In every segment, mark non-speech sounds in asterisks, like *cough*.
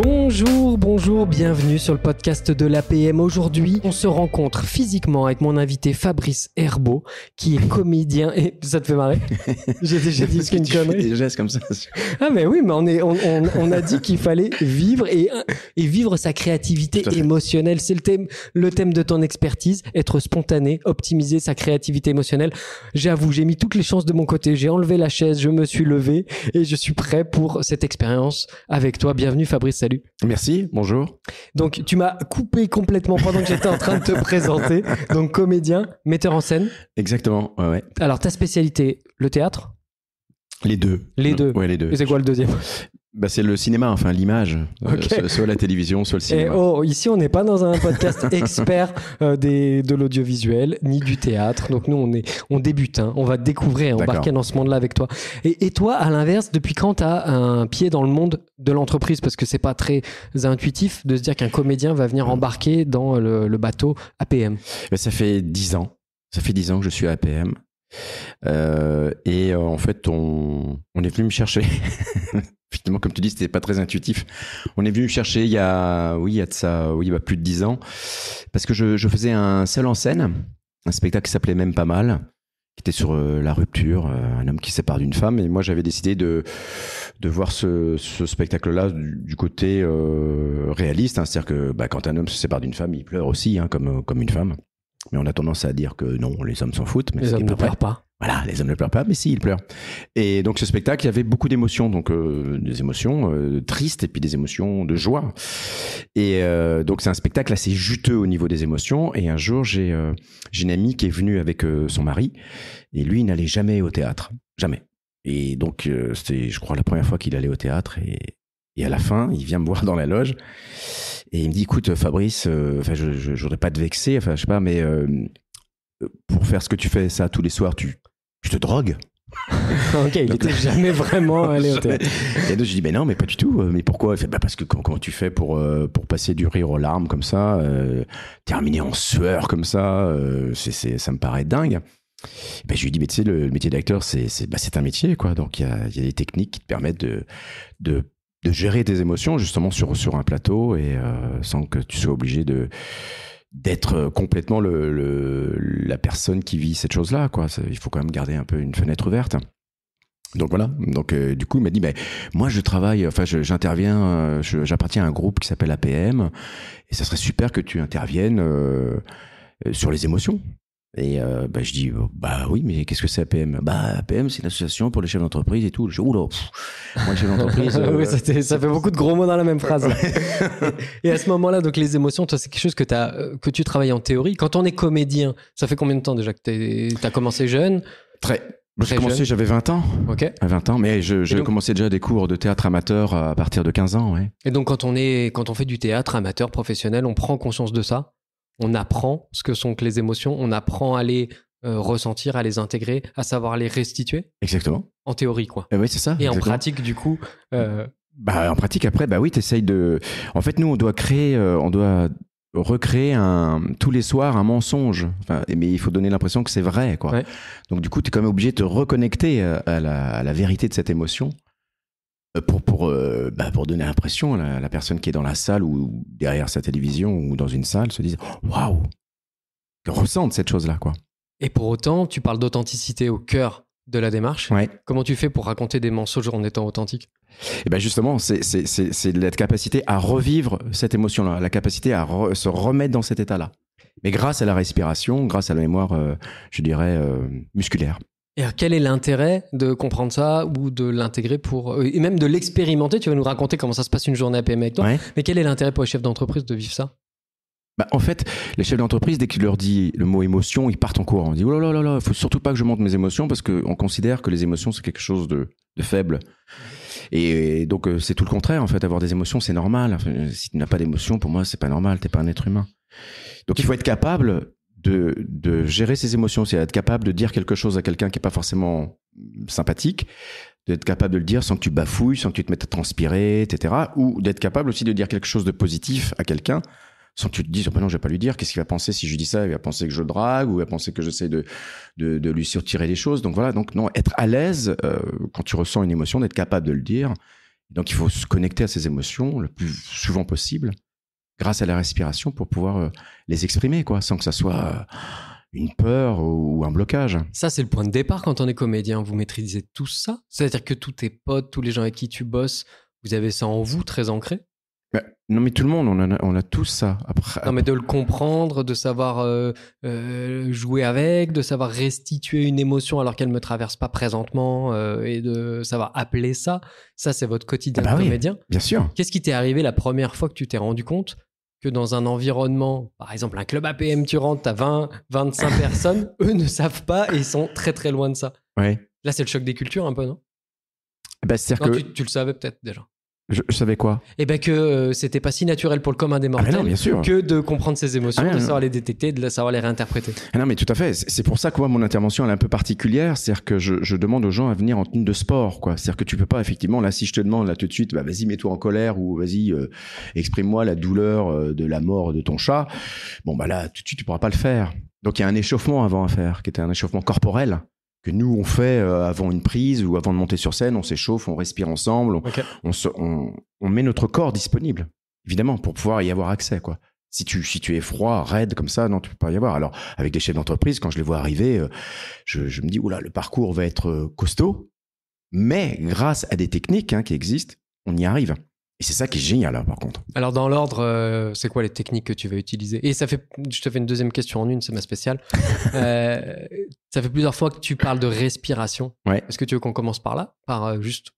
Bonjour, bonjour, bienvenue sur le podcast de l'APM. Aujourd'hui, on se rencontre physiquement avec mon invité Fabrice Herbeau, qui est comédien et *laughs* ça te fait marrer *laughs* J'ai déjà dit qu'une connerie. Des gestes comme ça. Ah mais oui, mais on a dit qu'il fallait vivre et, et vivre sa créativité émotionnelle. C'est le thème, le thème de ton expertise, être spontané, optimiser sa créativité émotionnelle. J'avoue, j'ai mis toutes les chances de mon côté. J'ai enlevé la chaise, je me suis levé et je suis prêt pour cette expérience avec toi. Bienvenue Fabrice. Merci, bonjour. Donc, tu m'as coupé complètement pendant que j'étais en train de te *laughs* présenter. Donc, comédien, metteur en scène. Exactement, ouais, ouais. Alors, ta spécialité, le théâtre les deux. Les deux. Ouais, les deux. Et c'est quoi le deuxième bah, c'est le cinéma, enfin l'image. Euh, soit la télévision, soit le cinéma. Et oh, ici, on n'est pas dans un podcast *laughs* expert euh, de l'audiovisuel, ni du théâtre. Donc nous, on, est, on débute, hein. on va découvrir, embarquer dans ce monde-là avec toi. Et, toi, à l'inverse, depuis quand tu as un pied dans le monde de l'entreprise Parce que c'est pas très intuitif de se dire qu'un comédien va venir mm. embarquer dans le, bateau APM. Eh ben, ça fait dix ans. Ça fait dix ans que je suis à APM. Euh, et en fait, on, on, est venu me chercher. *laughs* finalement, comme tu dis, c'était pas très intuitif. On est venu chercher il y a, oui, il y a de ça, oui, bah, plus de dix ans, parce que je, je, faisais un seul en scène, un spectacle qui s'appelait même pas mal, qui était sur euh, la rupture, euh, un homme qui sépare d'une femme, et moi j'avais décidé de de voir ce, ce spectacle-là du, côté euh, réaliste, hein. c'est-à-dire que bah, quand un homme se sépare d'une femme, il pleure aussi, hein, comme comme une femme. Mais on a tendance à dire que non, les hommes s'en foutent. Mais les hommes ne pleurent pas. Voilà, les hommes ne pleurent pas, mais si, ils pleurent. Et donc ce spectacle, il y avait beaucoup d'émotions, donc euh, des émotions euh, tristes et puis des émotions de joie. Et euh, donc c'est un spectacle assez juteux au niveau des émotions. Et un jour, j'ai une amie qui est venue avec son mari, et lui, il n'allait jamais au théâtre, jamais. Et donc c'était, je crois, la première fois qu'il allait au théâtre. Et, et, à la fin, il vient me voir dans la loge et il me dit, écoute, Fabrice, enfin, je, ne pas de vexer, enfin, je sais pas, mais pour faire ce que tu fais ça tous les soirs, tu je te drogue. *laughs* ok, il n'était jamais vraiment *laughs* allé au théâtre. Et donc je dis, mais non, mais pas du tout. Euh, mais pourquoi fait, bah, parce que quand, comment tu fais pour, euh, pour passer du rire aux larmes comme ça, euh, terminer en sueur comme ça, euh, ça me paraît dingue. Ben, je lui dis, mais tu sais, le, métier d'acteur, c'est bah, c'est un métier, quoi. Donc il y a, y a, des techniques qui te permettent de, de, de gérer tes émotions justement sur, sur un plateau et sans que tu sois obligé de d'être euh, complètement la personne qui vit cette chose-là. Quoi. Il faut quand même garder un peu une fenêtre ouverte. Donc voilà, donc euh, du coup il m'a dit, moi je travaille, enfin j'interviens, euh, j'appartiens à un groupe qui s'appelle APM, et ça serait super que tu interviennes sur les émotions. Et euh, bah, je dis, oh, bah oui, mais qu'est-ce que c'est APM Bah APM, c'est l'association pour les chefs d'entreprise et tout. Je dis, oula, oh moi, chef d'entreprise. *laughs* Euh, ça, fait beaucoup de gros mots dans la même phrase. *laughs* et à ce moment-là, donc les émotions, toi, c'est quelque chose que, as, euh, que tu travailles en théorie. Quand on est comédien, ça fait combien de temps déjà que tu as commencé jeune Très. j'avais 20 ans. Ok. À 20 ans, mais je, commencé commençais déjà des cours de théâtre amateur à partir de 15 ans, Et donc, quand on est, quand on fait du théâtre amateur professionnel, on prend conscience de ça on apprend ce que sont les émotions, on apprend à les euh, ressentir, à les intégrer, à savoir les restituer. Exactement. En théorie, quoi. Et eh oui, c'est ça. Et en pratique, du coup. Euh, bah, en pratique, après, bah oui, essayes de. En fait, nous, on doit créer, euh, on doit recréer un, tous les soirs un mensonge. Enfin, mais il faut donner l'impression que c'est vrai, quoi. Donc, du coup, tu es quand même obligé de te reconnecter à la vérité de cette émotion. Euh, pour, pour, euh, bah, pour donner l'impression à la, personne qui est dans la salle ou derrière sa télévision ou dans une salle se dise oh, waouh, ressente cette chose-là. quoi. Et pour autant, tu parles d'authenticité au cœur de la démarche. Comment tu fais pour raconter des mensonges en étant authentique et eh bien justement, c'est la capacité à revivre cette émotion-là, la capacité à se remettre dans cet état-là. Mais grâce à la respiration, grâce à la mémoire, euh, je dirais, musculaire. Et euh, quel est l'intérêt de comprendre ça ou de l'intégrer pour euh, et même de l'expérimenter Tu vas nous raconter comment ça se passe une journée à PME avec toi. Mais quel est l'intérêt pour les chefs d'entreprise de vivre ça bah, en fait, les chefs d'entreprise, dès qu'il leur dit le mot émotion, ils partent en courant. On dit oh là là là là, faut surtout pas que je monte mes émotions parce qu'on considère que les émotions c'est quelque chose de, faible. Et, donc euh, c'est tout le contraire en fait. Avoir des émotions, c'est normal. si tu n'as pas d'émotions, pour moi, c'est pas normal. T'es pas un être humain. Donc il faut être capable de, gérer ses émotions, c'est être capable de dire quelque chose à quelqu'un qui n'est pas forcément sympathique, d'être capable de le dire sans que tu bafouilles, sans que tu te mettes à transpirer, etc. Ou d'être capable aussi de dire quelque chose de positif à quelqu'un sans que tu te dises, oh ben non, je vais pas lui dire, qu'est-ce qu'il va penser si je dis ça Il va penser que je drague ou il va penser que j'essaie de, de, de, lui surtirer des choses. Donc voilà, donc non, être à l'aise euh, quand tu ressens une émotion, d'être capable de le dire. Donc il faut se connecter à ses émotions le plus souvent possible grâce à la respiration pour pouvoir euh, les exprimer, quoi, sans que ça soit euh, une peur ou un blocage. Ça, c'est le point de départ quand on est comédien. Vous maîtrisez tout ça C'est-à-dire que tous tes potes, tous les gens avec qui tu bosses, vous avez ça en vous très ancré non, mais tout le monde, on, a, on a tous ça. Après, non, mais de le comprendre, de savoir euh, jouer avec, de savoir restituer une émotion alors qu'elle ne me traverse pas présentement et de savoir appeler ça, ça, c'est votre quotidien ah bah de comédien. bien sûr. Qu'est-ce qui t'est arrivé la première fois que tu t'es rendu compte que dans un environnement, par exemple un club APM, tu rentres, t'as 20, 25 *laughs* personnes, eux ne savent pas et ils sont très très loin de ça. Ouais. Là, c'est le choc des cultures un peu, non bah, c'est-à-dire que... tu, tu, le savais peut-être déjà. Je, savais quoi Eh ben que euh, c'était pas si naturel pour le commun des ah mortels que de comprendre ses émotions, ah de savoir les détecter, de savoir les réinterpréter. Ah non, mais tout à fait. C'est pour ça que moi, mon intervention elle est un peu particulière, c'est-à-dire que je, je, demande aux gens à venir en tenue de sport, quoi. C'est-à-dire que tu peux pas effectivement là, si je te demande là tout de suite, bah vas-y mets-toi en colère ou vas-y euh, exprime-moi la douleur euh, de la mort de ton chat. Bon bah là tout de suite tu pourras pas le faire. Donc il y a un échauffement avant à faire, qui était un échauffement corporel nous on fait euh, avant une prise ou avant de monter sur scène, on s'échauffe, on respire ensemble, on, met notre corps disponible, évidemment, pour pouvoir y avoir accès, quoi. Si tu, si tu es froid, raide comme ça, non, tu peux pas y avoir. Alors, avec des chefs d'entreprise, quand je les vois arriver, euh, je, me dis, oula, le parcours va être euh, costaud, mais grâce à des techniques hein, qui existent, on y arrive. Et c'est ça qui est génial, hein, par contre. Alors, dans l'ordre, euh, c'est quoi les techniques que tu vas utiliser Et ça fait, je te fais une deuxième question en une, c'est ma spéciale. *laughs* Euh, ça fait plusieurs fois que tu parles de respiration. Est-ce que tu veux qu'on commence par là Par euh, juste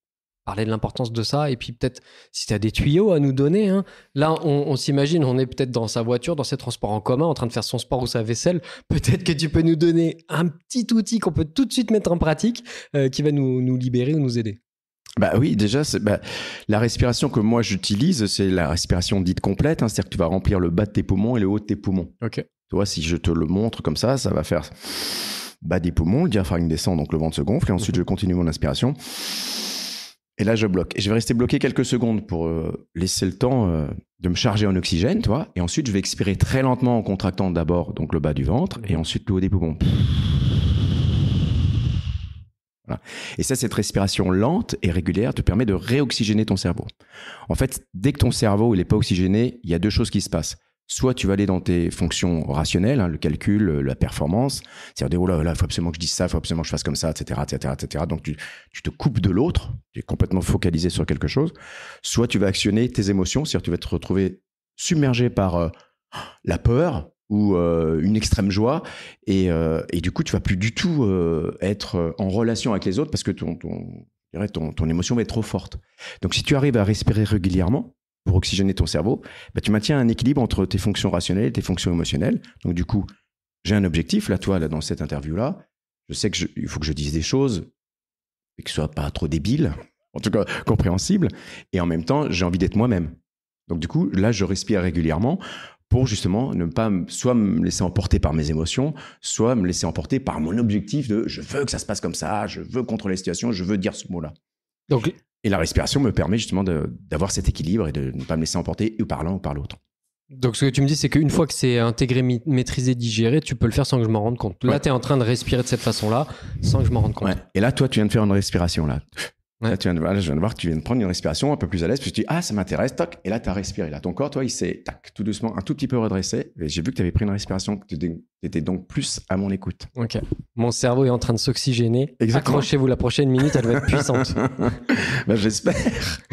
parler de l'importance de ça et puis peut-être si tu as des tuyaux à nous donner. Hein. Là, on, s'imagine, on est peut-être dans sa voiture, dans ses transports en commun, en train de faire son sport ou sa vaisselle. Peut-être que tu peux nous donner un petit outil qu'on peut tout de suite mettre en pratique qui va nous libérer ou nous aider bah oui, déjà, bah, la respiration que moi j'utilise, c'est la respiration dite complète, hein, c'est-à-dire que tu vas remplir le bas de tes poumons et le haut de tes poumons. Ok. Tu vois, si je te le montre comme ça, ça va faire bas des poumons, le diaphragme descend, donc le ventre se gonfle, et ensuite mhm. je continue mon inspiration. Et là, je bloque. Et je vais rester bloqué quelques secondes pour euh, laisser le temps euh, de me charger en oxygène, tu Et ensuite, je vais expirer très lentement en contractant d'abord donc le bas du ventre et ensuite le haut des poumons. Et ça, cette respiration lente et régulière te permet de réoxygéner ton cerveau. En fait, dès que ton cerveau n'est pas oxygéné, il y a deux choses qui se passent. Soit tu vas aller dans tes fonctions rationnelles, hein, le calcul, euh, la performance, c'est-à-dire, oh là là, il faut absolument que je dise ça, il faut absolument que je fasse comme ça, etc. etc., etc. Donc tu, te coupes de l'autre, tu es complètement focalisé sur quelque chose. Soit tu vas actionner tes émotions, c'est-à-dire tu vas te retrouver submergé par euh, la peur, ou euh, une extrême joie. Et, euh, et, du coup, tu vas plus du tout euh, être en relation avec les autres parce que ton, ton, ton, émotion va être trop forte. Donc, si tu arrives à respirer régulièrement pour oxygéner ton cerveau, bah, tu maintiens un équilibre entre tes fonctions rationnelles et tes fonctions émotionnelles. Donc, du coup, j'ai un objectif. Là, toi, là, dans cette interview-là, je sais qu'il faut que je dise des choses et que ce soit pas trop débile, en tout cas compréhensible. Et en même temps, j'ai envie d'être moi-même. Donc, du coup, là, je respire régulièrement pour justement ne pas soit me laisser emporter par mes émotions, soit me laisser emporter par mon objectif de je veux que ça se passe comme ça, je veux contrôler la situation, je veux dire ce mot-là. Donc, et la respiration me permet justement d'avoir cet équilibre et de ne pas me laisser emporter ou par l'un ou par l'autre. Donc ce que tu me dis, c'est qu'une fois que c'est intégré, maîtrisé, digéré, tu peux le faire sans que je m'en rende compte. Là, tu es en train de respirer de cette façon-là, sans que je m'en rende compte. Et là, toi, tu viens de faire une respiration, là. Là, viens de, je viens de voir que tu viens de prendre une respiration un peu plus à l'aise, puis tu dis, ah, ça m'intéresse, toc, et là, tu as respiré. Là, ton corps, toi, il s'est, tout doucement, un tout petit peu redressé. j'ai vu que tu avais pris une respiration, que tu étais donc plus à mon écoute. Ok. Mon cerveau est en train de s'oxygéner. Accrochez-vous, la prochaine minute, elle va être puissante. *laughs* Ben, j'espère.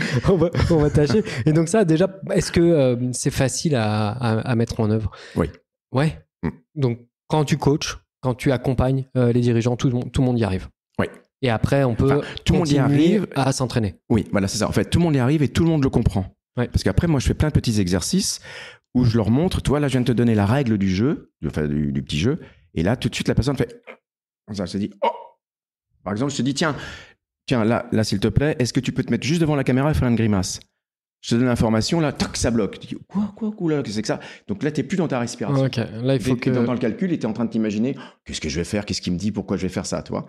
*laughs* on, va, tâcher. Et donc, ça, déjà, est-ce que euh, c'est facile à, à, mettre en œuvre Oui. Ouais. Mm. Donc, quand tu coaches, quand tu accompagnes euh, les dirigeants, tout, tout le monde y arrive. Et après, on peut tout monde arrive à s'entraîner. Oui, voilà, c'est ça. En fait, tout le monde y arrive et tout le monde le comprend. Parce qu'après, moi, je fais plein de petits exercices où je leur montre, toi, là, je viens de te donner la règle du jeu, du, petit jeu. Et là, tout de suite, la personne fait. Ça se dit, oh Par exemple, je te dis, tiens, tiens, là, là s'il te plaît, est-ce que tu peux te mettre juste devant la caméra et faire une grimace je te donne l'information, là, tac, ça bloque. Tu dis, quoi, quoi, quoi, qu'est-ce que c'est que ça Donc là, tu n'es plus dans ta respiration. Là, il faut que... dans, dans, le calcul, tu es en train de t'imaginer, qu'est-ce que je vais faire, qu'est-ce qu'il me dit, pourquoi je vais faire ça, toi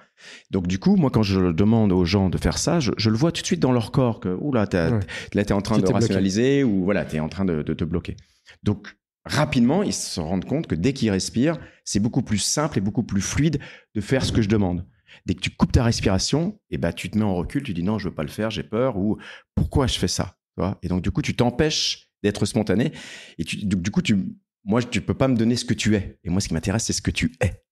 Donc du coup, moi, quand je demande aux gens de faire ça, je, le vois tout de suite dans leur corps que, oula, là, tu es en train de rationaliser ou voilà, tu es en train de, te bloquer. Donc rapidement, ils se rendent compte que dès qu'ils respirent, c'est beaucoup plus simple et beaucoup plus fluide de faire ce que je demande. Dès que tu coupes ta respiration, et eh ben, tu te mets en recul, tu dis non, je veux pas le faire, j'ai peur, ou pourquoi je fais ça et donc, du coup, tu t'empêches d'être spontané. Et du, coup, tu, moi, tu peux pas me donner ce que tu es. Et moi, ce qui m'intéresse, c'est ce que tu es.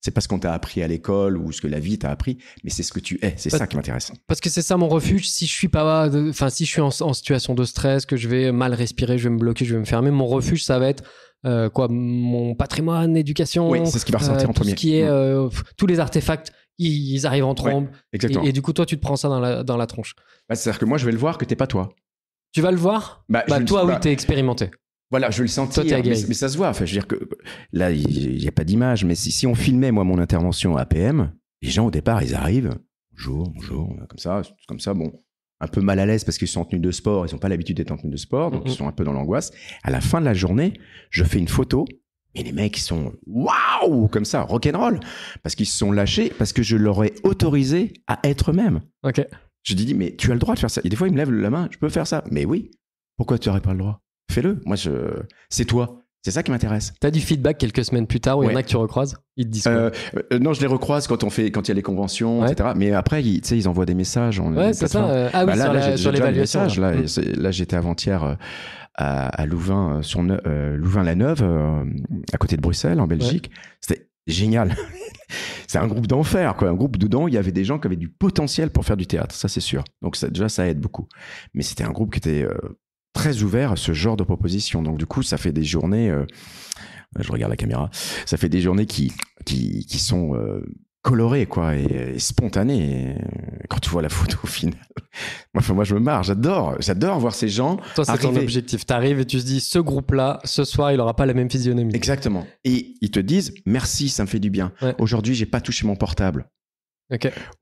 C'est pas ce qu'on t'a appris à l'école ou ce que la vie t'a appris, mais c'est ce que tu es. C'est ça qui m'intéresse. Parce que c'est ça mon refuge. Si je suis pas, euh, enfin, si je suis en, situation de stress, que je vais mal respirer, je vais me bloquer, je vais me fermer, mon refuge, ça va être euh, quoi Mon patrimoine, éducation. Oui, c'est ce qui va ressortir euh, en premier. qui est mm. tous les artefacts, ils, arrivent en trombe. exactement. Et, du coup, toi, tu te prends ça dans la, dans la tronche. Bah, c'est-à-dire que moi, je vais le voir que t'es pas toi. Tu vas le voir Bah, bah toi, oui, t'es expérimenté. Voilà, je le sentir, Toi, mais, ça se voit. Enfin, je veux dire que là, il n'y a pas d'image, mais si, on filmait, moi, mon intervention à APM, les gens, au départ, ils arrivent, bonjour, bonjour, comme ça, comme ça, bon, un peu mal à l'aise parce qu'ils sont en tenue de sport, ils n'ont pas l'habitude d'être en tenue de sport, donc ils sont un peu dans l'angoisse. À la fin de la journée, je fais une photo, et les mecs, ils sont waouh, comme ça, roll, parce qu'ils se sont lâchés, parce que je leur ai autorisé à être eux-mêmes. Ok. Je lui dis, mais tu as le droit de faire ça. Et des fois, il me lève la main, je peux faire ça. Mais oui, pourquoi tu n'aurais pas le droit Fais-le. Moi, je... c'est toi. C'est ça qui m'intéresse. tu as du feedback quelques semaines plus tard où il y en a que tu recroises Ils te disent quoi euh, euh, Non, je les recroise quand on fait, quand il y a les conventions, etc. Mais après, ils, ils envoient des messages. ouais, c'est ça. ah oui, bah sur, l'évaluation. Là, mm. là j'étais avant-hier euh, à, Louvain, sur Louvain-la-Neuve, à côté de Bruxelles, en Belgique. C'était génial. *laughs* c'est un groupe d'enfer, quoi. Un groupe dedans, il y avait des gens qui avaient du potentiel pour faire du théâtre, ça c'est sûr. Donc ça, déjà, ça aide beaucoup. Mais c'était un groupe qui était euh, très ouvert à ce genre de proposition. Donc du coup, ça fait des journées. Euh, je regarde la caméra. Ça fait des journées qui, qui, sont euh, coloré quoi et, spontané euh, quand tu vois la photo au final *laughs* enfin, moi je me marre j'adore j'adore voir ces gens toi c'est ton objectif t'arrives et tu te dis ce groupe là ce soir il aura pas la même physionomie exactement et ils te disent merci ça me fait du bien aujourd'hui j'ai pas touché mon portable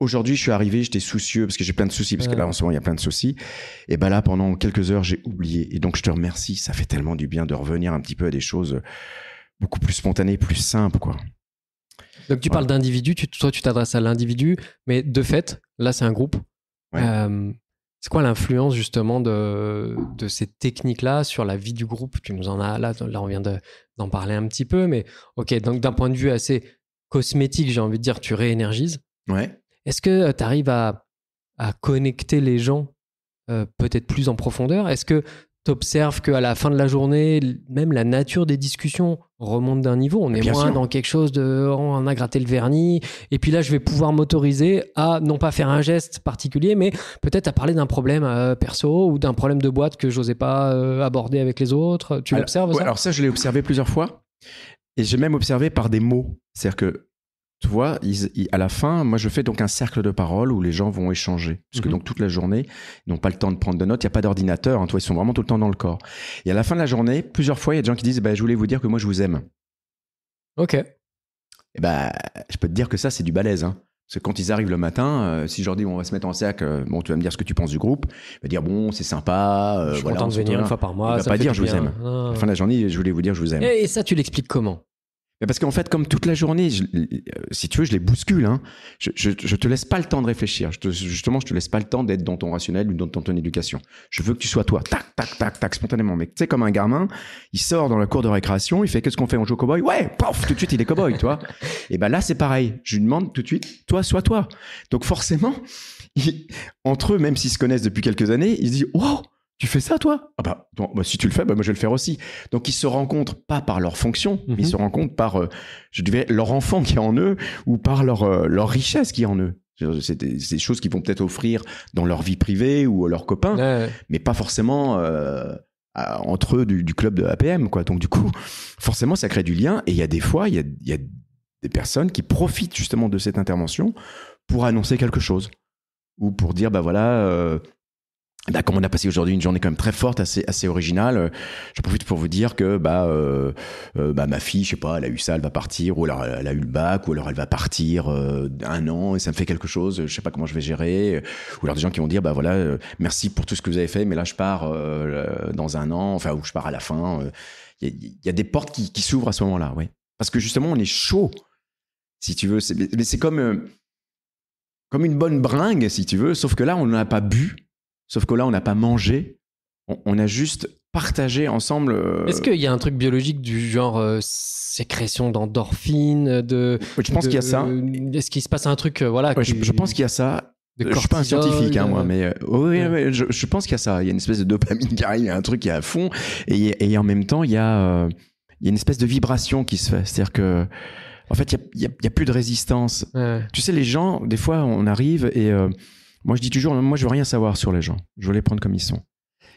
Aujourd'hui, je suis arrivé, j'étais soucieux parce que j'ai plein de soucis, parce que là en ce moment il y a plein de soucis. Et ben là, pendant quelques heures, j'ai oublié. Et donc je te remercie, ça fait tellement du bien de revenir un petit peu à des choses beaucoup plus spontanées, plus simples, quoi. Donc tu parles d'individu, toi tu t'adresses à l'individu, mais de fait, là c'est un groupe. Euh, c'est quoi l'influence justement de, ces techniques-là sur la vie du groupe Tu nous en as là, là on vient d'en parler un petit peu, mais ok, donc d'un point de vue assez cosmétique, j'ai envie de dire, tu réénergises. Ouais. Est-ce que euh, tu arrives à, connecter les gens euh, peut-être plus en profondeur Est-ce que t'observes qu'à la fin de la journée, même la nature des discussions remonte d'un niveau. On est moins dans quelque chose de oh, on a gratté le vernis. Et puis là, je vais pouvoir m'autoriser à non pas faire un geste particulier, mais peut-être à parler d'un problème euh, perso ou d'un problème de boîte que j'osais pas euh, aborder avec les autres. Tu l'observes ouais, Alors ça, je l'ai observé plusieurs fois. Et j'ai même observé par des mots. C'est-à-dire que tu vois, à la fin, moi, je fais donc un cercle de parole où les gens vont échanger. Parce que mhm. donc, toute la journée, ils n'ont pas le temps de prendre de notes. Il n'y a pas d'ordinateur. Hein, ils sont vraiment tout le temps dans le corps. Et à la fin de la journée, plusieurs fois, il y a des gens qui disent bah, Je voulais vous dire que moi, je vous aime. OK. Et eh bah, je peux te dire que ça, c'est du balèze. Hein. Parce que quand ils arrivent le matin, euh, si je leur dis on va se mettre en cercle, euh, bon, tu vas me dire ce que tu penses du groupe, ils vont dire bon, c'est sympa. Euh, je suis content de venir une fois par mois. va pas dire je vous aime. À la ah. fin de la journée, je voulais vous dire je vous aime. et ça, tu l'expliques comment parce qu'en fait, comme toute la journée, euh, si tu veux, je les bouscule. Hein. Je, je, te laisse pas le temps de réfléchir. Je justement, je te laisse pas le temps d'être dans ton rationnel ou dans ton, ton, éducation. Je veux que tu sois toi. Tac, tac, tac, tac, spontanément. Mais tu sais, comme un gamin, il sort dans la cour de récréation, il fait qu'est-ce qu'on fait On joue au cowboy Ouais, pof, tout de suite, il est cowboy, toi. *laughs* Et ben là, c'est pareil. Je lui demande tout de suite, toi, sois toi. Donc forcément, entre eux, même s'ils se connaissent depuis quelques années, ils se disent, wow, oh, tu fais ça, toi Ah bah, bah, si tu le fais, bah, moi je vais le faire aussi. Donc ils se rencontrent pas par leur fonction, mais ils mhm. se rencontrent par, euh, je dirais, leur enfant qui est en eux ou par leur, euh, leur richesse qui est en eux. C'est des, choses qu'ils vont peut-être offrir dans leur vie privée ou à leurs copains, mais pas forcément euh, entre eux du, club de APM. Quoi. Donc du coup, forcément, ça crée du lien. Et il y a des fois, il y a, y a des personnes qui profitent justement de cette intervention pour annoncer quelque chose ou pour dire, bah voilà bah, comme on a passé aujourd'hui une journée quand même très forte, assez, assez originale, euh, j'en profite pour vous dire que bah, euh, euh, bah, ma fille, je sais pas, elle a eu ça, elle va partir, ou alors elle a eu le bac, ou alors elle va partir un an et ça me fait quelque chose, je sais pas comment je vais gérer, ou alors des gens qui vont dire bah voilà, merci pour tout ce que vous avez fait, mais là je pars dans un an, enfin ou je pars à la fin. Il y, a des portes qui, s'ouvrent à ce moment-là, oui. Parce que justement on est chaud, si tu veux. Mais c'est comme comme une bonne bringue, si tu veux, sauf que là on n'en a pas bu Sauf que là, on n'a pas mangé, on, a juste partagé ensemble. Euh, est-ce qu'il y a un truc biologique du genre euh, sécrétion d'endorphine de, Je pense qu'il y a ça. Est-ce qu'il se passe un truc euh, voilà qui... je, pense qu'il y a ça je ne suis pas un scientifique, hein, moi, mais oh, je, pense qu'il y a ça. Il y a une espèce de dopamine qui arrive, il y a un truc qui est à fond, et, en même temps, il y, a, une espèce de vibration qui se fait. C'est-à-dire que, en fait, il n'y a, plus de résistance. Tu sais, les gens, des fois, on arrive et moi, je dis toujours, moi, je veux rien savoir sur les gens. Je veux les prendre comme ils sont.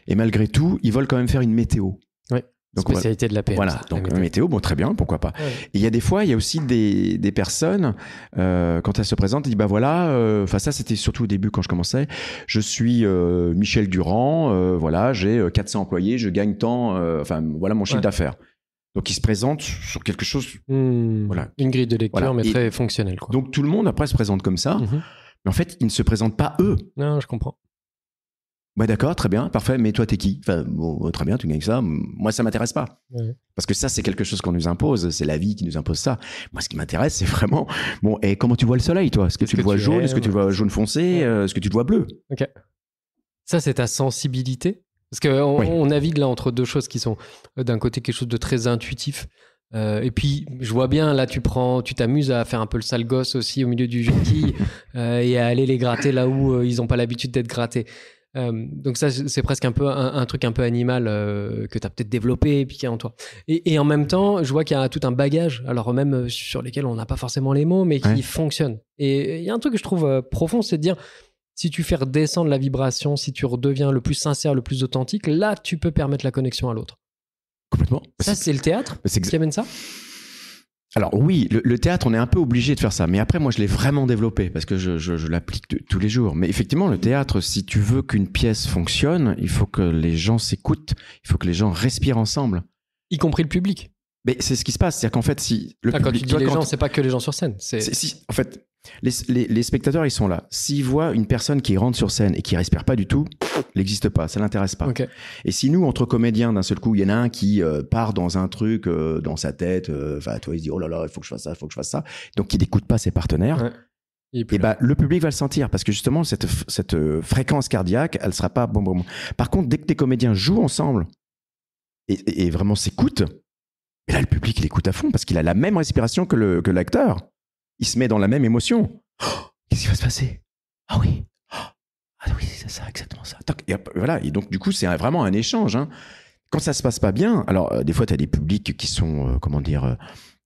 Et malgré tout, ils veulent quand même faire une météo. Oui, Donc spécialité de la PM. Voilà, donc météo. météo. bon, très bien, pourquoi pas. Et il y a des fois, il y a aussi des, des personnes, euh, quand elles se présentent, elles disent, bah voilà, euh, enfin ça c'était surtout au début quand je commençais, je suis euh, Michel Durand, voilà, j'ai 400 employés, je gagne tant, enfin voilà mon chiffre d'affaires. Donc ils se présentent sur quelque chose, hmm. voilà. Une grille de lecture, mais très fonctionnelle. Donc tout le monde après se présente comme ça. Mm-hmm. Mais en fait, ils ne se présentent pas eux. Non, je comprends. Bah d'accord, très bien, parfait, mais toi t'es qui euh, très bien, tu gagnes ça, moi ça m'intéresse pas. Parce que ça c'est quelque chose qu'on nous impose, c'est la vie qui nous impose ça. Moi ce qui m'intéresse c'est vraiment, bon, et comment tu vois le soleil toi Est-ce que, tu le vois jaune, euh, est-ce que tu le vois jaune foncé, est-ce que tu le vois bleu Ça c'est ta sensibilité Parce qu'on on navigue là entre deux choses qui sont euh, d'un côté quelque chose de très intuitif, euh, et puis, je vois bien, là, tu prends, tu t'amuses à faire un peu le sale gosse aussi au milieu du jeu *laughs* et à aller les gratter là où euh, ils n'ont pas l'habitude d'être grattés. Euh, donc ça, c'est presque un peu un, truc un peu animal que tu as peut-être développé et est en toi. Et, en même temps, je vois qu'il y a tout un bagage, alors même sur lesquels on n'a pas forcément les mots, mais qui fonctionne. Et il y a un truc que je trouve profond, c'est de dire, si tu fais redescendre la vibration, si tu redeviens le plus sincère, le plus authentique, là, tu peux permettre la connexion à l'autre. Complètement. Ça, c'est le théâtre qui amène ça alors oui, le, théâtre, on est un peu obligé de faire ça, mais après, moi, je l'ai vraiment développé parce que je l'applique tous les jours. Mais effectivement, le théâtre, si tu veux qu'une pièce fonctionne, il faut que les gens s'écoutent, il faut que les gens respirent ensemble. Y compris le public. Mais c'est ce qui se passe, cest qu'en fait, si le public, quand tu dis les gens, c'est pas que les gens sur scène. C'est... si, en fait, les, les, spectateurs, ils sont là. S'ils voient une personne qui rentre sur scène et qui respire pas du tout, n'existe pas, ça l'intéresse pas. Et si nous, entre comédiens, d'un seul coup, il y en a un qui euh, part dans un truc euh, dans sa tête, euh, enfin, toi, il se dit oh là là, il faut que je fasse ça, il faut que je fasse ça, donc il n'écoute pas ses partenaires. Et, bah, le public va le sentir parce que justement, cette, cette fréquence cardiaque, elle sera pas bon, bon, bon. Par contre, dès que tes comédiens jouent ensemble et, et vraiment s'écoutent, et là, le public, il écoute à fond parce qu'il a la même respiration que, l'acteur. Il se met dans la même émotion. *gasps* Qu'est-ce qui va se passer Ah oui *gasps* Ah oui, c'est ça, exactement ça. Et voilà, et donc du coup, c'est vraiment un échange. Hein. Quand ça se passe pas bien, alors euh, des fois, tu as des publics qui sont, euh, comment dire, euh,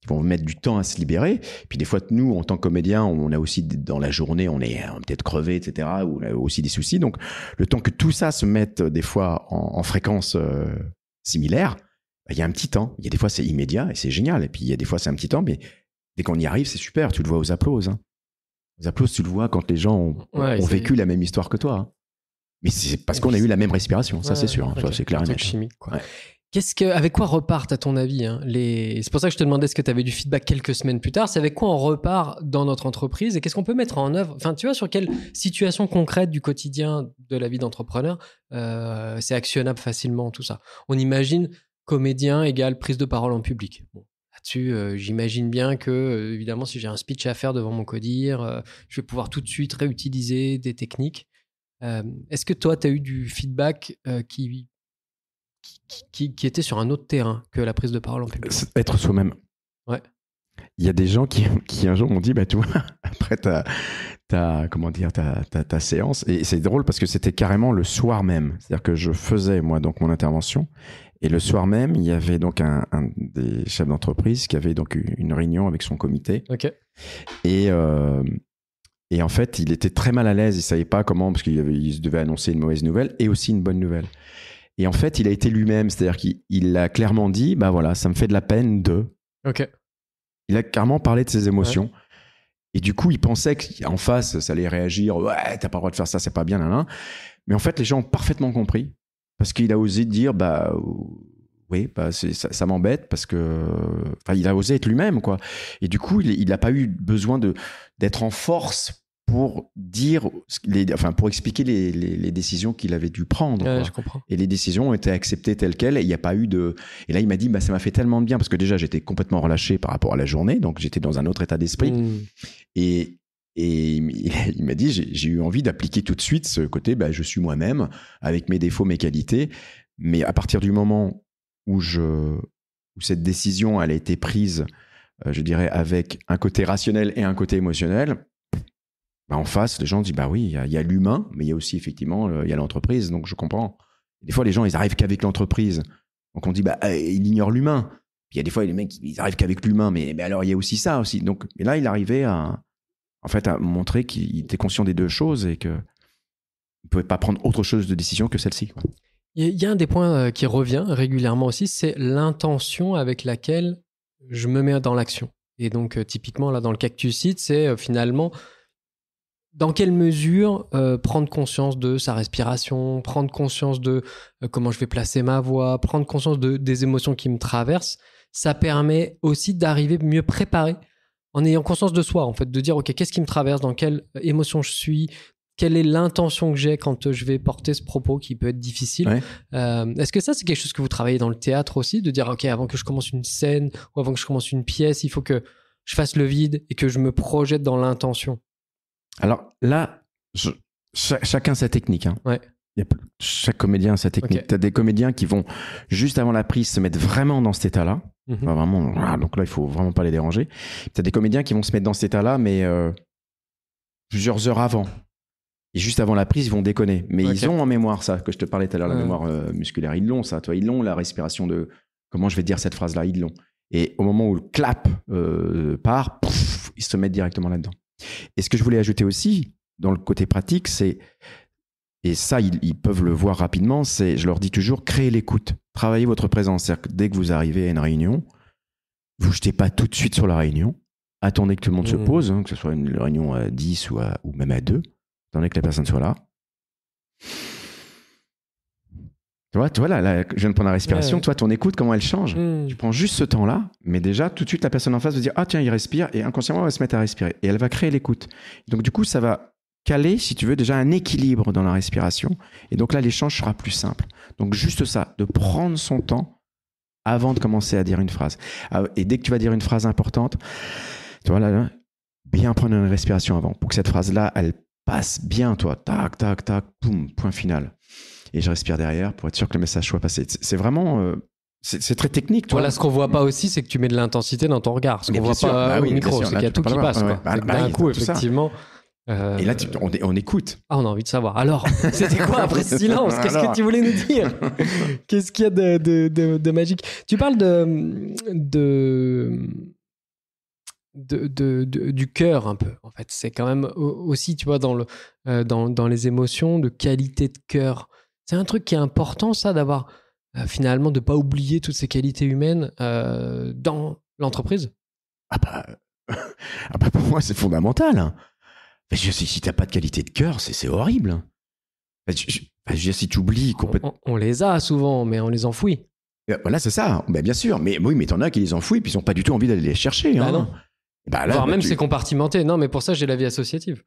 qui vont mettre du temps à se libérer. Puis des fois, nous, en tant que comédiens, on a aussi, dans la journée, on est peut-être crevé, etc., ou on a aussi des soucis. Donc, le temps que tout ça se mette, des fois, en fréquence similaire, bah, il y a un petit temps. Il y a des fois, c'est immédiat et c'est génial. Et puis, il y a des fois, c'est un petit temps, mais dès qu'on y arrive, c'est super. Tu le vois aux applaudissements. Hein. Aux applauses, tu le vois quand les gens ont, vécu la même histoire que toi. Hein. Mais c'est parce qu'on a eu la même respiration, ça c'est sûr, hein, c'est clair et net. quoi. que, avec quoi repartent, à ton avis, hein, les... C'est pour ça que je te demandais ce que tu avais du feedback quelques semaines plus tard. C'est avec quoi on repart dans notre entreprise et qu'est-ce qu'on peut mettre en œuvre Enfin, tu vois, sur quelle situation concrète du quotidien de la vie d'entrepreneur euh, c'est actionnable facilement, tout ça On imagine comédien égale prise de parole en public. Là-dessus, euh, j'imagine bien que, euh, évidemment, si j'ai un speech à faire devant mon codir, euh, je vais pouvoir tout de suite réutiliser des techniques. Est-ce que toi, tu as eu du feedback qui, qui, était sur un autre terrain que la prise de parole en public Être soi-même. Ouais. Il y a des gens qui, *laughs* un jour m'ont dit, bah, tu vois, *laughs* après ta, ta, comment dire, ta séance, et c'est drôle parce que c'était carrément le soir même. C'est-à-dire que je faisais, moi, donc mon intervention, et le soir même, il y avait donc un, des chefs d'entreprise qui avait donc une réunion avec son comité. Euh, et, en fait, il était très mal à l'aise. Il ne savait pas comment, parce qu'il devait annoncer une mauvaise nouvelle et aussi une bonne nouvelle. Et en fait, il a été lui-même, c'est-à-dire qu'il a clairement dit, bah voilà, ça me fait de la peine de. Ok. Il a clairement parlé de ses émotions. Et du coup, il pensait qu'en face, ça allait réagir, ouais, t'as pas le droit de faire ça, c'est pas bien, là. Mais en fait, les gens ont parfaitement compris parce qu'il a osé dire, bah euh, oui, bah, ça, m'embête parce que. Enfin, il a osé être lui-même, quoi. Et du coup, il n'a pas eu besoin d'être en force pour dire, enfin pour expliquer les, décisions qu'il avait dû prendre. je Et les décisions ont été acceptées telles quelles. Il n'y a pas eu de. Et là, il m'a dit, bah ça m'a fait tellement de bien parce que déjà j'étais complètement relâché par rapport à la journée, donc j'étais dans un autre état d'esprit. Hmm. Et et *laughs* il m'a dit, j'ai eu envie d'appliquer tout de suite ce côté, bah, je suis moi-même, avec mes défauts, mes qualités. Mais à partir du moment où, je, où cette décision, elle a été prise, euh, je dirais, avec un côté rationnel et un côté émotionnel, bah, en face, les gens disent, bah oui, il y a, l'humain, mais il y a aussi effectivement, il y a l'entreprise, donc je comprends. Des fois, les gens, ils arrivent qu'avec l'entreprise. Donc on dit, bah, eh, il ignore l'humain. Il y a des fois, les mecs, ils arrivent qu'avec l'humain, mais, mais, alors il y a aussi ça aussi. Donc, et là, il arrivait à, en fait, à montrer qu'il était conscient des deux choses et qu'il ne pouvait pas prendre autre chose de décision que celle-ci. Il y a un des points euh, qui revient régulièrement aussi, c'est l'intention avec laquelle je me mets dans l'action. Et donc, euh, typiquement, là, dans le cites, c'est euh, finalement dans quelle mesure prendre conscience de sa respiration, prendre conscience de comment je vais placer ma voix, prendre conscience de, des émotions qui me traversent, ça permet aussi d'arriver mieux préparé en ayant conscience de soi, en fait, de dire, OK, qu'est-ce qui me traverse, dans quelle euh, émotion je suis, quelle est l'intention que j'ai quand euh, je vais porter ce propos qui peut être difficile. Euh, est-ce que ça, c'est quelque chose que vous travaillez dans le théâtre aussi, de dire, OK, avant que je commence une scène ou avant que je commence une pièce, il faut que je fasse le vide et que je me projette dans l'intention Alors là, chacun sa technique. Hein. chaque comédien a sa technique. Tu as des comédiens qui vont, juste avant la prise, se mettre vraiment dans cet état-là. Mmh vraiment, donc là, il faut vraiment pas les déranger. tu as des comédiens qui vont se mettre dans cet état-là, mais euh, plusieurs heures avant. Et juste avant la prise, ils vont déconner. Mais ils ont en mémoire ça, que je te parlais tout à l'heure, la mémoire euh, musculaire. Ils l'ont, ça. Toi, ils l'ont, la respiration de. Comment je vais dire cette phrase-là Ils l'ont. Et au moment où le clap euh, part, ils se mettent directement là-dedans. Et ce que je voulais ajouter aussi, dans le côté pratique, c'est et ça, ils, peuvent le voir rapidement, c'est, je leur dis toujours, créer l'écoute, Travailler votre présence. cest dès que vous arrivez à une réunion, vous jetez pas tout de suite sur la réunion, attendez que tout le monde se mmh. pose, hein, que ce soit une réunion à 10 ou, même à 2, attendez que la personne soit là. Tu vois, là, je viens de prendre la respiration, toi, ton écoute, comment elle change mmh. Tu prends juste ce temps-là, mais déjà, tout de suite, la personne en face va dire Ah, tiens, il respire, et inconsciemment, elle va se mettre à respirer, et elle va créer l'écoute. Donc, du coup, ça va caler, si tu veux, déjà un équilibre dans la respiration. Et donc là, l'échange sera plus simple. Donc juste ça, de prendre son temps avant de commencer à dire une phrase. Ah, et dès que tu vas dire une phrase importante, tu vois là, bien prendre une respiration avant pour que cette phrase-là, elle passe bien, toi. Tac, tac, tac, boum, point final. Et je respire derrière pour être sûr que le message soit passé. C'est vraiment... Euh, c'est très technique. Toi. Voilà, ce qu'on voit pas aussi, c'est que tu mets de l'intensité dans ton regard. Ce qu'on voit pas bah au micro, c'est qu'il y a tout qui passe. Bah, bah d'un coup, effectivement. Euh, Et là, on, écoute. Ah, on a envie de savoir. Alors, *laughs* c'était quoi après ce silence Qu'est-ce que tu voulais nous dire Qu'est-ce qu'il y a de, de, magique Tu parles de, du cœur un peu. En fait, c'est quand même aussi, tu vois, dans, le, euh, dans, dans les émotions, de qualité de cœur. C'est un truc qui est important, ça, d'avoir euh, finalement de pas oublier toutes ces qualités humaines dans l'entreprise. Ah bah, *laughs* ah bah pour moi, c'est fondamental. Hein. Bah, je si t'as pas de qualité de cœur, c'est horrible. Bah, bah, je, veux dire, si tu oublies complètement. On, les a souvent, mais on les enfouit. Euh, voilà, c'est ça. bien sûr. Mais oui, mais t'en as qui les enfouissent, puis ils n'ont pas du tout envie d'aller les chercher. Hein. Non, non. même c'est compartimenté. Non, mais pour ça, j'ai la vie associative.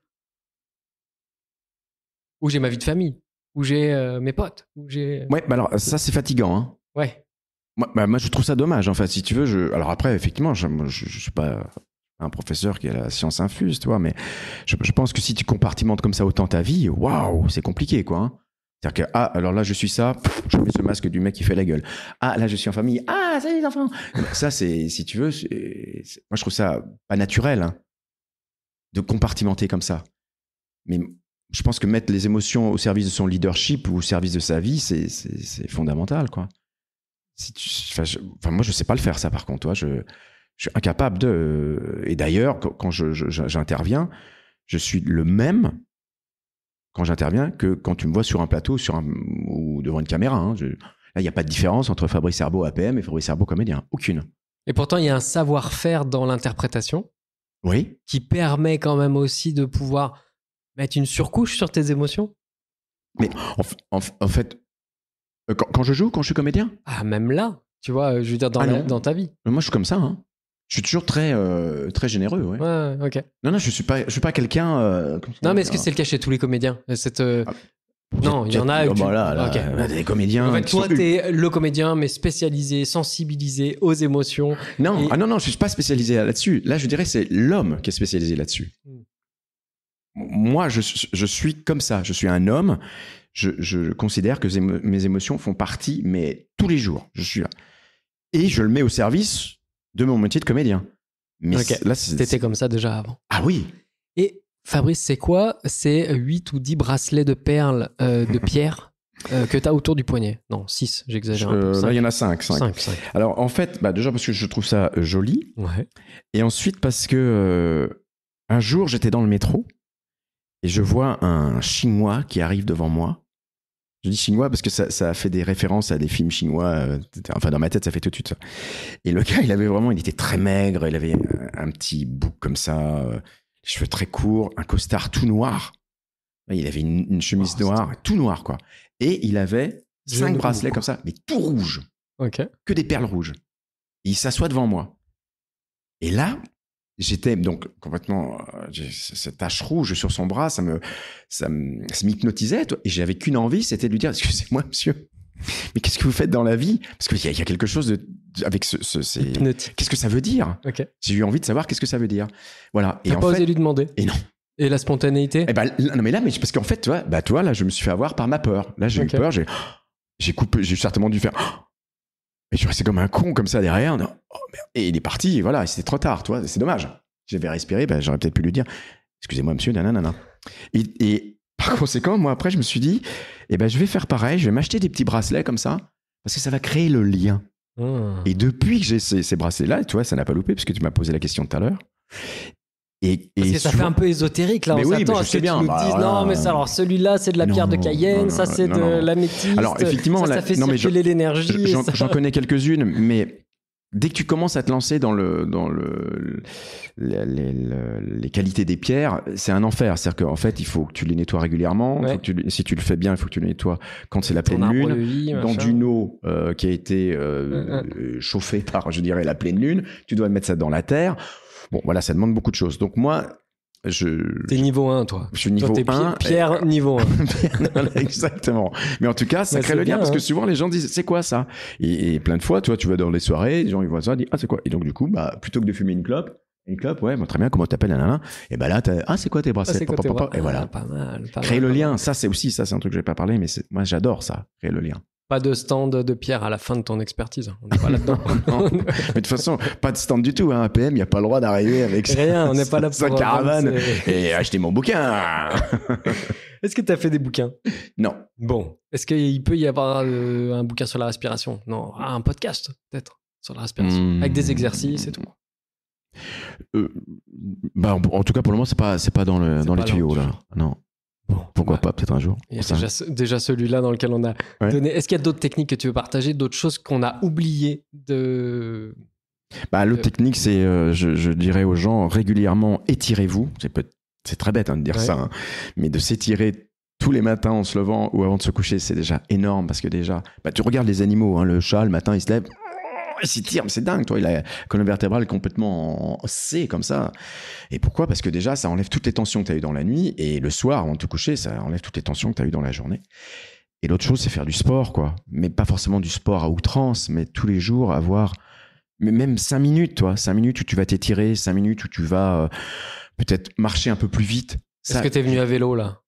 Ou j'ai ma vie de famille. Ou j'ai euh, mes potes. Ou j'ai... Euh, ouais, bah alors, ça, c'est fatigant. Hein. Ouais. Moi, je trouve ça dommage. Enfin, si tu veux, je... alors après, effectivement, je ne suis pas un professeur qui a la science infuse, tu Mais je, pense que si tu compartimentes comme ça autant ta vie, waouh, c'est compliqué, quoi. Hein. C'est-à-dire que, ah, alors là, je suis ça, je mets ce masque du mec qui fait la gueule. Ah, là, je suis en famille. Ah, salut les enfants. ça, c'est, si tu veux, moi, je trouve ça pas naturel hein, de compartimenter comme ça. Mais je pense que mettre les émotions au service de son leadership ou au service de sa vie, c'est, fondamental, quoi. Si je, enfin, moi, je sais pas le faire, ça, par contre, toi. Je je suis incapable de. Et d'ailleurs, quand j'interviens, je, je, suis le même quand j'interviens que quand tu me vois sur un plateau sur un, ou devant une caméra. Hein. là, il n'y a pas de différence entre Fabrice Herbeau APM et Fabrice Herbeau comédien. Aucune. Et pourtant, il y a un savoir-faire dans l'interprétation. Oui. Qui permet quand même aussi de pouvoir mettre une surcouche sur tes émotions. Mais en, en, fait, euh, quand, je joue, quand je suis comédien Ah, même là, tu vois, euh, je veux dire, dans, ah dans ta vie. Moi, je suis comme ça. Hein. Je suis toujours très, euh, très généreux. Ouais. ok. Non, non, je suis pas, je suis pas quelqu'un. Euh, non, mais est-ce que c'est le cas chez tous les comédiens euh, Cette, ah, Non, il y en a. Voilà. Oh, bah des comédiens. En fait, toi, t'es le comédien, mais spécialisé, sensibilisé aux émotions. non, ah non, non, je suis pas spécialisé là-dessus. Là, je dirais c'est l'homme qui est spécialisé là-dessus. Hmm. Moi, je, suis- je suis comme ça. Je suis un homme. Je, je considère que mes émotions font partie, mais tous les jours, je suis là. Et je le mets au service de mon métier de comédien. Mais là, c'était comme ça déjà avant. Ah oui. Et Fabrice, c'est quoi C'est 8 ou 10 bracelets de perles euh, de *laughs* pierre euh, que tu as autour du poignet. Non, 6, j'exagère euh, Là, il y en a 5. 5. Alors, en fait, bah, déjà parce que je trouve ça joli. Ouais. Et ensuite, parce que un jour, j'étais dans le métro et je vois un Chinois qui arrive devant moi je dis chinois parce que ça, fait des références à des films chinois. Euh, enfin, dans ma tête, ça fait tout de suite ça. Et le gars, il avait vraiment, il était très maigre, il avait euh, un, petit bouc comme ça, euh, cheveux très courts, un costard tout noir. Il avait une, chemise noire, tout noir quoi. Et il avait cinq bracelets comme ça, mais tout rouge. Ok. Que des perles rouges. il s'assoit devant moi. Et là, j'étais donc complètement euh, cette tache rouge sur son bras, ça me ça m'hypnotisait et j'avais qu'une envie, c'était de lui dire excusez-moi monsieur, mais qu'est-ce que vous faites dans la vie Parce qu'il y, a quelque chose de avec ce, ce qu'est-ce que ça veut dire J'ai eu envie de savoir qu'est-ce que ça veut dire. Voilà. Et en pas osé lui demander. Et non. Et la spontanéité eh ben, non mais là mais parce qu'en fait tu bah toi là je me suis fait avoir par ma peur. Là j'ai eu peur, j'ai j'ai coupé, j'ai certainement dû faire mais je restais comme un con comme ça derrière. Oh, et il est parti, voilà, c'était trop tard, toi c'est dommage. J'avais respiré, ben, j'aurais peut-être pu lui dire Excusez-moi, monsieur, nanana. Et, par conséquent, moi, après, je me suis dit Eh ben, je vais faire pareil, je vais m'acheter des petits bracelets comme ça, parce que ça va créer le lien. Ah. Et depuis que j'ai ces, ces bracelets-là, tu vois, ça n'a pas loupé, parce que tu m'as posé la question tout à l'heure ça fait un peu ésotérique là, mais bien, non mais alors celui-là c'est de la pierre de Cayenne, ça c'est de l'améthyste, alors effectivement, ça, fait circuler l'énergie. J'en connais quelques-unes, mais dès que tu commences à te lancer dans le dans le, les, qualités des pierres, c'est un enfer. C'est-à-dire qu'en fait, il faut que tu les nettoies régulièrement. si tu le fais bien, il faut que tu les nettoies quand c'est la pleine lune, dans du eau euh, qui a été chauffé euh, mm, mm. chauffée par, je dirais, la pleine lune. Tu dois mettre ça dans la terre Bon, voilà, ça demande beaucoup de choses. Donc moi, je. T'es niveau 1, toi. Je suis niveau 1. Pierre, *laughs* niveau 1. exactement. Mais en tout cas, ça crée le lien parce que hein. souvent les gens disent c'est quoi ça et, plein de fois, tu vois, tu vas dans les soirées, les gens ils voient ça, ils disent ah c'est quoi Et donc du coup, bah, plutôt que de fumer une clope, une clope, ouais, bah, très bien, comment t'appelles, nanana. Et bah, là, ah, c'est quoi tes bracelets? Ah, et voilà. Ah, créer le lien, ça, c'est aussi, ça, c'est un truc que j'ai pas parlé, mais moi, j'adore ça, créer le lien pas de stand de pierre à la fin de ton expertise. On n'est pas là-dedans. *laughs* Mais de toute façon, pas de stand du tout. Hein. PM, il n'y a pas le droit d'arriver avec *laughs* Rien, sa, on n'est pas là *laughs* pour caravane et acheter mon bouquin. est-ce que tu as fait des bouquins Non. Bon, est-ce qu'il peut y avoir euh, un bouquin sur la respiration Non, ah, un podcast peut-être sur la respiration, hmm. avec des exercices et tout. Euh, bah, en, tout cas, pour le moment, c'est pas, pas dans, le, dans les tuyaux. Là. Non pourquoi pas, peut-être un jour. Il y a déjà, celui-là dans lequel on a donné. Est-ce qu'il y a d'autres techniques que tu veux partager, d'autres choses qu'on a oubliées de. Bah, l'autre technique, c'est, euh, je, dirais aux gens, régulièrement étirez-vous. C'est, c'est très bête hein, de dire ça, hein. mais de s'étirer tous les matins en se levant ou avant de se coucher, c'est déjà énorme parce que déjà, bah, tu regardes les animaux, hein, le chat le matin il se lève, tire, c'est dingue, toi, il a la colonne vertébrale complètement c'est comme ça. Et pourquoi Parce que déjà, ça enlève toutes les tensions que tu as eues dans la nuit, et le soir, avant de te coucher, ça enlève toutes les tensions que tu as eues dans la journée. Et l'autre chose, c'est faire du sport, quoi. Mais pas forcément du sport à outrance, mais tous les jours, avoir mais même 5 minutes, toi, 5 minutes où tu vas t'étirer, 5 minutes où tu vas euh, peut-être marcher un peu plus vite. Est-ce que tu es venu à vélo là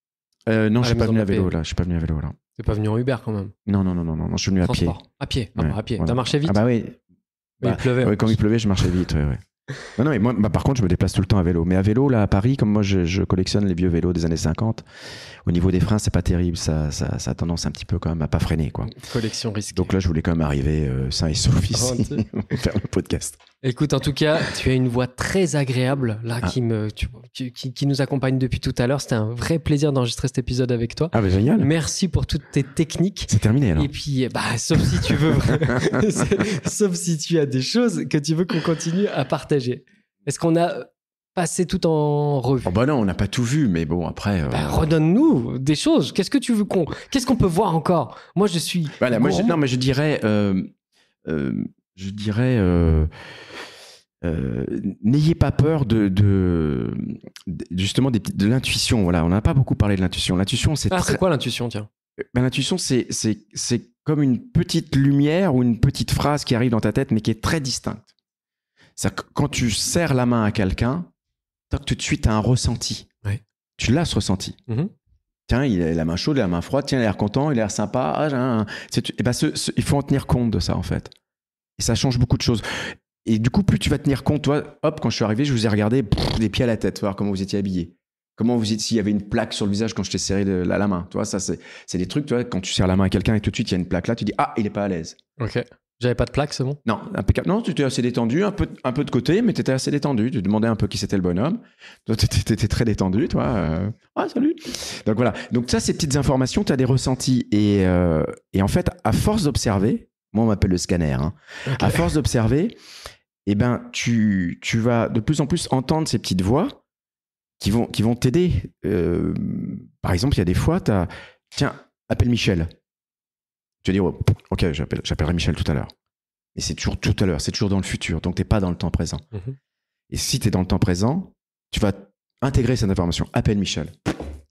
euh, Non, je suis pas venu à vélo là, je suis pas venu à vélo là. T'es pas venu en Uber quand même Non, non, non, non, non, je suis venu à pied. À pied, ah, bah, à pied. T'as marché vite Ah bah oui. il bah, pleuvait. quand il pleuvait, je marchais vite, *laughs* Non, non, mais moi, bah, par contre, je me déplace tout le temps à vélo. Mais à vélo, là, à Paris, comme moi, je, collectionne les vieux vélos des années 50, au niveau des freins, c'est pas terrible. Ça, ça, a tendance un petit peu quand même à pas freiner, quoi. Collection risquée. Donc là, je voulais quand même arriver euh, sain et sauf *laughs* ah, ici, *laughs* faire le podcast. Écoute, en tout cas, tu as une voix très agréable là ah. qui me qui, nous accompagne depuis tout à l'heure. C'était un vrai plaisir d'enregistrer cet épisode avec toi. Ah bah génial. Merci pour toutes tes techniques. C'est terminé alors. Et puis bah sauf si tu veux *laughs* *laughs* sauf si tu as des choses que tu veux qu'on continue à partager. Est-ce qu'on a passé tout en revue oh, Bah non, on n'a pas tout vu, mais bon après. Euh, bah, redonne-nous des choses. Qu'est-ce que tu veux qu'on qu'est-ce qu'on peut voir encore Moi je suis. Voilà, moi non mais je dirais. Euh, euh, je dirais, euh, euh, n'ayez pas peur de, justement de l'intuition. Voilà, on n'a pas beaucoup parlé de l'intuition. L'intuition, c'est ah, très... quoi l'intuition, tiens euh, ben, L'intuition, c'est, c'est, comme une petite lumière ou une petite phrase qui arrive dans ta tête, mais qui est très distincte. quand tu serres la main à quelqu'un, toc, tout de suite, tu as un ressenti. Tu l'as ce ressenti. Mm-hmm. tiens, il a la main chaude, il a la main froide, tiens, il a l'air content, il a l'air sympa. il faut en tenir compte de ça, en fait. Et ça change beaucoup de choses. Et du coup, plus tu vas tenir compte, toi, hop, quand je suis arrivé, je vous ai regardé des pieds à la tête, voir comment vous étiez habillé. Comment vous étiez, s'il y avait une plaque sur le visage quand je t'ai serré la, main. toi ça, c'est, des trucs, toi quand tu serres la main à quelqu'un et tout de suite, il y a une plaque là, tu dis, ah, il est pas à l'aise. Ok. J'avais pas de plaque, c'est bon Non, impeccable. Non, tu étais assez détendu, un peu, un peu de côté, mais tu étais assez détendu. Tu demandais un peu qui c'était le bonhomme. Toi, tu étais, très détendu, toi. Euh. Ah, salut Donc voilà. Donc, ça, ces petites informations, tu as des ressentis. Et, euh, et en fait, à force d'observer, moi, on m'appelle le scanner. Hein. À force d'observer, eh ben, tu, vas de plus en plus entendre ces petites voix qui vont qui vont t'aider. Euh, par exemple, il y a des fois, tu as tiens, appelle Michel. Tu vas dire, oh, ok, j'appellerai Michel tout à l'heure. Et c'est toujours tout à l'heure, c'est toujours dans le futur, donc tu n'es pas dans le temps présent. Mhm. Et si tu es dans le temps présent, tu vas intégrer cette information. Appelle Michel.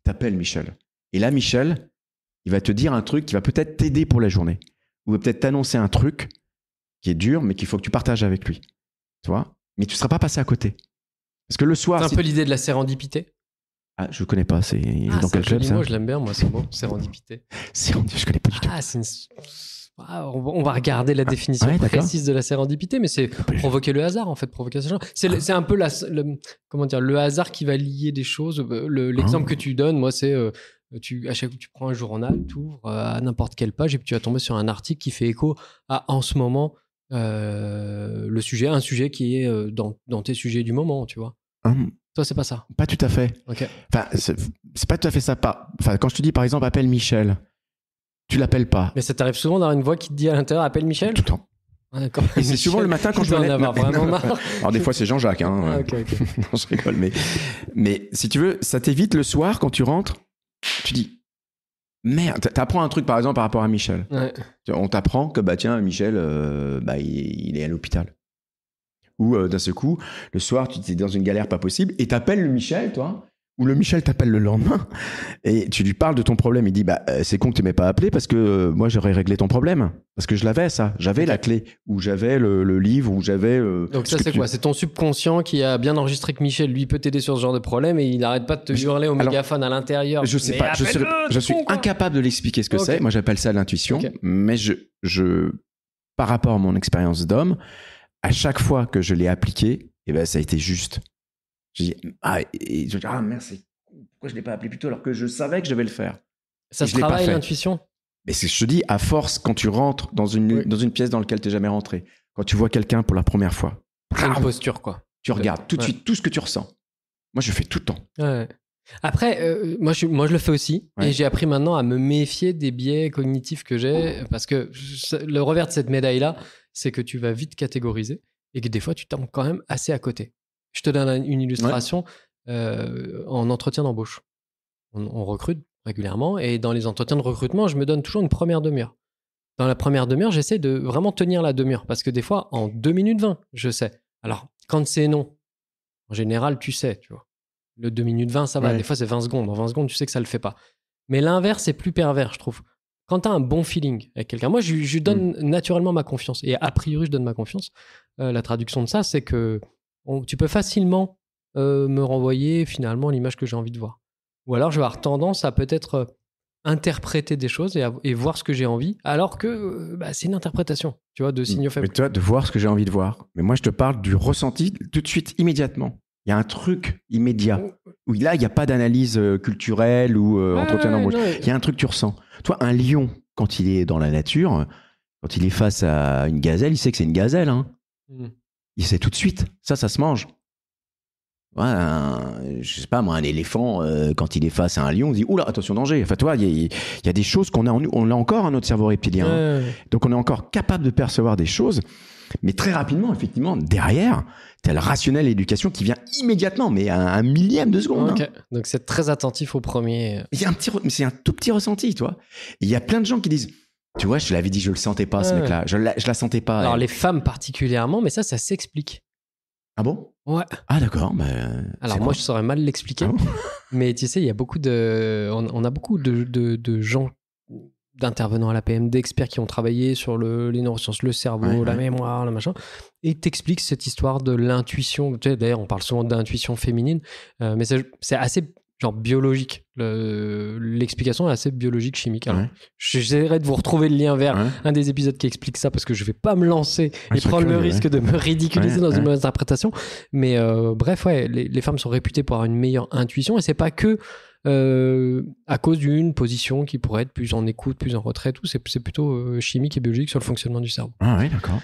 T'appelles Michel. Et là, Michel, il va te dire un truc qui va peut-être t'aider pour la journée ou peut-être t'annoncer un truc qui est dur, mais qu'il faut que tu partages avec lui. Tu vois Mais tu ne seras pas passé à côté. Parce que le soir. C'est un peu l'idée de la sérendipité ah, je connais pas, c'est dans quel club ça Je l'aime bien, moi, *laughs* c'est bon, sérendipité. sérendipité, je connais pas du tout. Ah, c'est ah, on va regarder la ah, définition précise de la sérendipité, mais c'est ah, bah, provoquer le hasard en fait, provoquer C'est un peu la, le, comment dire, le hasard qui va lier des choses. Euh, l'exemple que tu donnes, moi, c'est euh, euh, tu, à chaque fois, tu prends un journal, tu ouvres euh, à n'importe quelle page et puis tu vas tomber sur un article qui fait écho à en ce moment euh, le sujet, un sujet qui est dans, tes sujets du moment, tu vois. Hum. Toi, c'est pas ça. Pas tout à fait. Enfin, c'est pas tout à fait ça. Pas, enfin, quand je te dis par exemple, appelle Michel, tu l'appelles pas. Mais ça t'arrive souvent d'avoir une voix qui te dit à l'intérieur, appelle Michel Tout le temps. Ah, c'est souvent le matin quand *laughs* je, je *laughs* Alors des fois c'est Jean-Jacques. Hein. Ah, *laughs* non, je rigole, mais mais si tu veux, ça t'évite le soir quand tu rentres tu dis, merde, t'apprends un truc par exemple par rapport à Michel. On t'apprend que, bah tiens, Michel, euh, bah, il, est à l'hôpital. Ou euh, d'un seul coup, le soir, tu es dans une galère pas possible et t'appelles le Michel, toi, où le Michel t'appelle le lendemain et tu lui parles de ton problème. Il dit bah euh, c'est con que tu m'aies pas appelé parce que euh, moi j'aurais réglé ton problème parce que je l'avais ça, j'avais la clé ou j'avais le, livre ou j'avais. Euh, Donc ça c'est quoi C'est ton subconscient qui a bien enregistré que Michel lui peut t'aider sur ce genre de problème et il n'arrête pas de te hurler au mégaphone à l'intérieur. Je sais pas, je, suis incapable de l'expliquer ce que c'est. Moi j'appelle ça l'intuition, mais je je par rapport à mon expérience d'homme, à chaque fois que je l'ai appliqué, et eh ben ça a été juste. Je dis, ah, et je dis, ah merde, pourquoi je ne l'ai pas appelé plus tôt alors que je savais que je devais le faire Ça se travaille l'intuition Mais je te dis, à force, quand tu rentres dans une, dans une pièce dans laquelle tu n'es jamais rentré, quand tu vois quelqu'un pour la première fois, une posture quoi. Tu regardes tout de suite tout ce que tu ressens. Moi, je fais tout le temps. Après, euh, moi, je, moi, je le fais aussi. Et j'ai appris maintenant à me méfier des biais cognitifs que j'ai. Oh. Parce que le revers de cette médaille-là, c'est que tu vas vite catégoriser et que des fois, tu tombes quand même assez à côté. Je te donne une illustration. Euh, en entretien d'embauche, on, recrute régulièrement et dans les entretiens de recrutement, je me donne toujours une première demi-heure. Dans la première demi-heure, j'essaie de vraiment tenir la demi-heure parce que des fois, en 2 minutes 20, je sais. Alors, quand c'est non, en général, tu sais, tu vois. Le 2 minutes 20, ça va. Des fois, c'est 20 secondes. En 20 secondes, tu sais que ça le fait pas. Mais l'inverse, c'est plus pervers, je trouve. Quand tu as un bon feeling avec quelqu'un, moi, je mmh. donne naturellement ma confiance. Et a priori, je donne ma confiance. Euh, la traduction de ça, c'est que tu peux facilement euh, me renvoyer finalement l'image que j'ai envie de voir. Ou alors je vais avoir tendance à peut-être euh, interpréter des choses et, voir ce que j'ai envie, alors que euh, bah, c'est une interprétation, tu vois, de mmh. signaux faibles. Mais toi, de voir ce que j'ai envie de voir. Mais moi, je te parle du ressenti tout de suite, immédiatement. Il y a un truc immédiat. Oh. Où là, il n'y a pas d'analyse culturelle ou euh, Il y a un truc que tu ressens. Toi, un lion, quand il est dans la nature, quand il est face à une gazelle, il sait que c'est une gazelle. Hein. Mmh il sait tout de suite. Ça, ça se mange. Ouais, je sais pas moi, un éléphant, euh, quand il est face à un lion, on dit oula, attention, danger. Enfin, toi, il y, a des choses qu'on a on l'a encore à hein, notre cerveau reptilien. Hein. Donc, on est encore capable de percevoir des choses, mais très rapidement, effectivement, derrière, telle rationnelle éducation qui vient immédiatement, mais à un millième de seconde. Hein. Donc, c'est très attentif au premier. Il y a un petit, c'est un tout petit ressenti, toi. Il y a plein de gens qui disent tu vois, je l'avais dit, je le sentais pas, ce mec-là. Je la, je la sentais pas. Alors, les femmes particulièrement, mais ça, ça s'explique. Ah bon Ouais. Ah d'accord. Bah, Alors moi je saurais mal l'expliquer, ah *laughs* mais tu sais il y a beaucoup de, on, a beaucoup de, de, gens d'intervenants à la PM, d'experts qui ont travaillé sur le, les neurosciences, le cerveau, la mémoire, le machin, et t'expliquent cette histoire de l'intuition. Tu sais, D'ailleurs on parle souvent d'intuition féminine, euh, mais c'est assez genre biologique. L'explication est assez biologique, chimique. Alors, J'essaierai de vous retrouver le lien vers un des épisodes qui explique ça parce que je vais pas me lancer ah, et prendre le risque de me ridiculiser dans une mauvaise interprétation. Mais euh, bref, ouais, les, femmes sont réputées pour avoir une meilleure intuition et c'est pas que euh, à cause d'une position qui pourrait être plus en écoute, plus en retrait, tout. C'est plutôt euh, chimique et biologique sur le fonctionnement du cerveau. Ah oui, d'accord.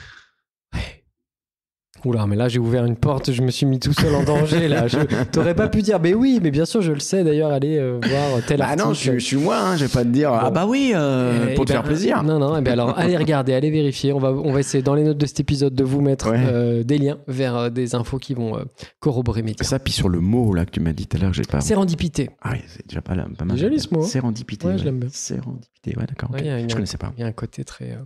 Oula, mais là j'ai ouvert une porte, je me suis mis tout seul en danger là. t'aurais pas pu dire, mais oui, mais bien sûr je le sais d'ailleurs, allez euh, voir tel Ah non, je, suis moi, hein, je vais pas te dire, ah bah oui, euh, eh, pour te eh faire ben, plaisir. Non, non, et eh ben, alors allez regarder, allez vérifier. On va, on va essayer dans les notes de cet épisode de vous mettre euh, des liens vers des infos qui vont corroborer mes Et Ça, puis sur le mot là que tu m'as dit tout à l'heure, j'ai pas. Sérendipité. Ah oui, c'est déjà pas, pas mal. Joli ce mot. Hein. Sérendipité. Ouais, bien. ouais, d'accord. Je connaissais pas. Il y a un côté très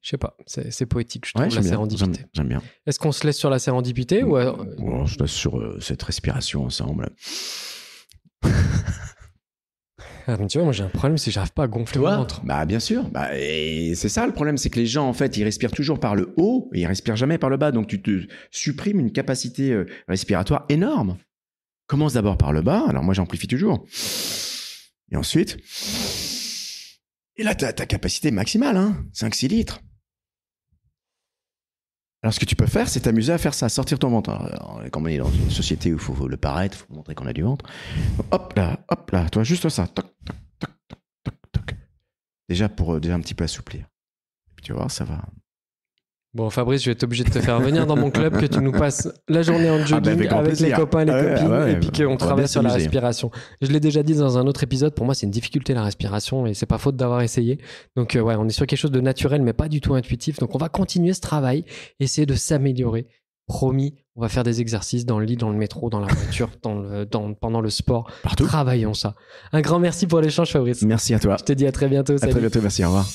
je sais pas, c'est poétique, je trouve, la bien, J'aime bien. Est-ce qu'on se laisse sur la sérendipité mm. ou, euh, ou Je laisse sur euh, cette respiration ensemble. Ah, tu vois, moi j'ai un problème, c'est que j'arrive pas à gonfler mon ventre. Bah bien sûr, bah, et c'est ça le problème, c'est que les gens en fait ils respirent toujours par le haut et ils respirent jamais par le bas, donc tu te supprimes une capacité euh, respiratoire énorme. Commence d'abord par le bas, alors moi j'amplifie toujours, et ensuite, et là t'as ta capacité maximale, hein, 5-6 litres. Alors, ce que tu peux faire, c'est t'amuser à faire ça, sortir ton ventre. Alors, quand euh, on est dans une société où il faut le paraître, il faut montrer qu'on a du ventre. hop là, hop là, toi, juste ça. Toc, toc, toc, toc, toc, Déjà pour euh, déjà un petit peu assouplir. Et puis, tu vois, ça va, Bon, Fabrice, je vais être obligé de te faire venir dans mon club, que tu nous passes la journée en ah, ben, jogging avec, les copains et les copines, et puis qu'on travaille sur la respiration. Je l'ai déjà dit dans un autre épisode, pour moi, c'est une difficulté la respiration, et c'est pas faute d'avoir essayé. Donc, euh, ouais, on est sur quelque chose de naturel, mais pas du tout intuitif. Donc, on va continuer ce travail, essayer de s'améliorer. Promis, on va faire des exercices dans le lit, dans le métro, dans la voiture, dans le, dans, pendant le sport. Partout. Travaillons ça. Un grand merci pour l'échange, Fabrice. Merci à toi. Je te dis à très bientôt. À très bientôt, merci, au revoir.